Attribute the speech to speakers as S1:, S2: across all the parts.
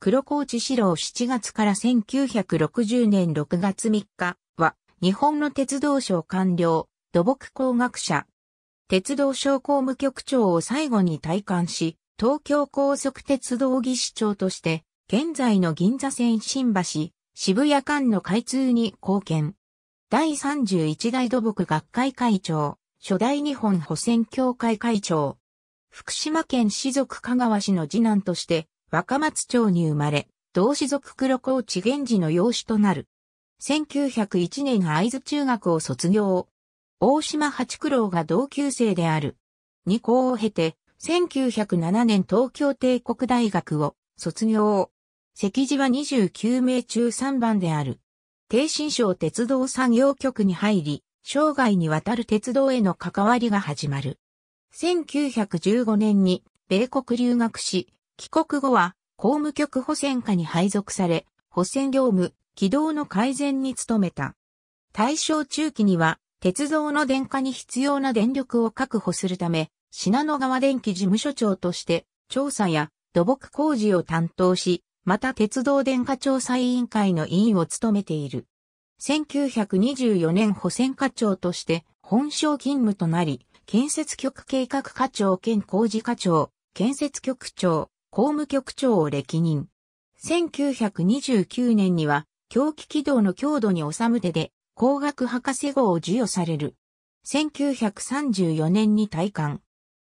S1: 黒河内四郎7月から1960年6月3日は、日本の鉄道省官僚、土木工学者、鉄道省公務局長を最後に退官し、東京高速鉄道技師長として、現在の銀座線新橋、渋谷間の開通に貢献。第31代土木学会会長、初代日本保線協会会長。福島県士族香川市の次男として、若松町に生まれ、同志族黒高知源氏の養子となる。1901年藍津中学を卒業。大島八九郎が同級生である。二校を経て、1907年東京帝国大学を卒業。席次は29名中3番である。低新省鉄道産業局に入り、生涯にわたる鉄道への関わりが始まる。1915年に米国留学し、帰国後は、公務局補選課に配属され、補選業務、軌道の改善に努めた。大正中期には、鉄道の電化に必要な電力を確保するため、品野川電気事務所長として、調査や土木工事を担当し、また鉄道電化調査委員会の委員を務めている。1924年補選課長として本省勤務となり、建設局計画課長兼工事課長、建設局長、公務局長を歴任。1929年には、狂気軌道の強度に収むてで、工学博士号を授与される。1934年に退官。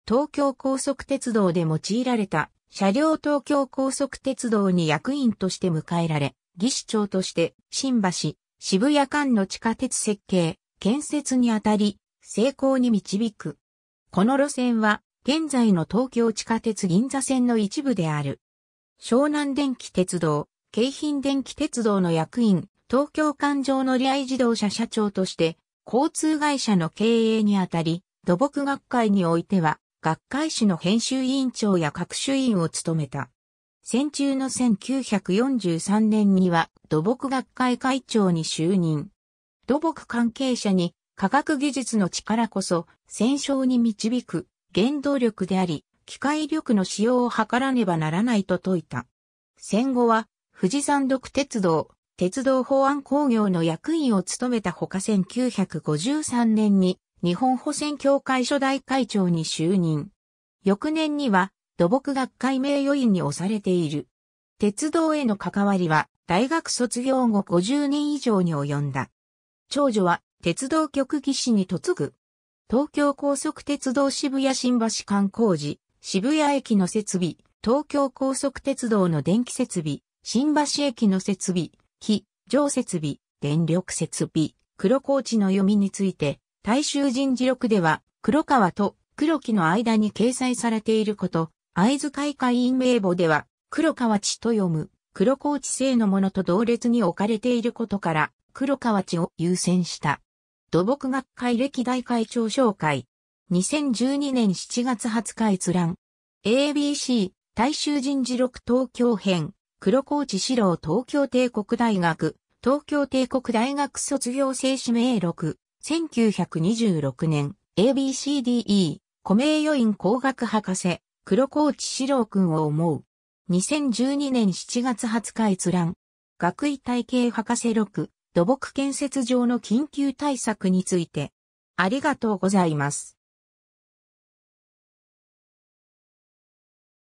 S1: 東京高速鉄道で用いられた車両東京高速鉄道に役員として迎えられ、技師長として新橋、渋谷間の地下鉄設計、建設にあたり、成功に導く。この路線は現在の東京地下鉄銀座線の一部である。湘南電気鉄道、京浜電気鉄道の役員、東京環状乗合自動車社長として、交通会社の経営にあたり、土木学会においては、学会誌の編集委員長や各種委員を務めた。戦中の1943年には土木学会会長に就任。土木関係者に科学技術の力こそ戦勝に導く原動力であり、機械力の使用を図らねばならないと説いた。戦後は、富士山独鉄道、鉄道保安工業の役員を務めたほか1953年に日本保線協会初代会長に就任。翌年には土木学会名誉院に押されている。鉄道への関わりは大学卒業後50年以上に及んだ。長女は鉄道局技師に嫁ぐ。東京高速鉄道渋谷新橋間工事、渋谷駅の設備、東京高速鉄道の電気設備、新橋駅の設備、木、上設備、電力設備、黒ーチの読みについて、大衆人事録では、黒川と黒木の間に掲載されていること、会津会会員名簿では、黒川地と読む、黒ーチ製のものと同列に置かれていることから、黒川地を優先した。土木学会歴代会長紹介。2012年7月20日閲覧。ABC、大衆人事録東京編、黒河内四郎東京帝国大学、東京帝国大学卒業生指名録、1926年、ABCDE、古名余韻工学博士、黒河内四郎君を思う。2012年7月20日閲覧。学位体系博士録、土木建設上の緊急対策について、ありがとうございます。